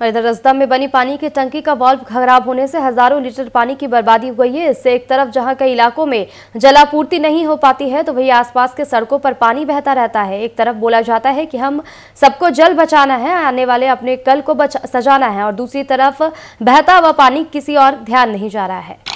और इधर रसदम में बनी पानी की टंकी का वॉल्व खराब होने से हजारों लीटर पानी की बर्बादी हुई है इससे एक तरफ जहां कई इलाकों में जलापूर्ति नहीं हो पाती है तो वही आसपास के सड़कों पर पानी बहता रहता है एक तरफ बोला जाता है कि हम सबको जल बचाना है आने वाले अपने कल को बचा सजाना है और दूसरी तरफ बहता हुआ पानी किसी और ध्यान नहीं जा रहा है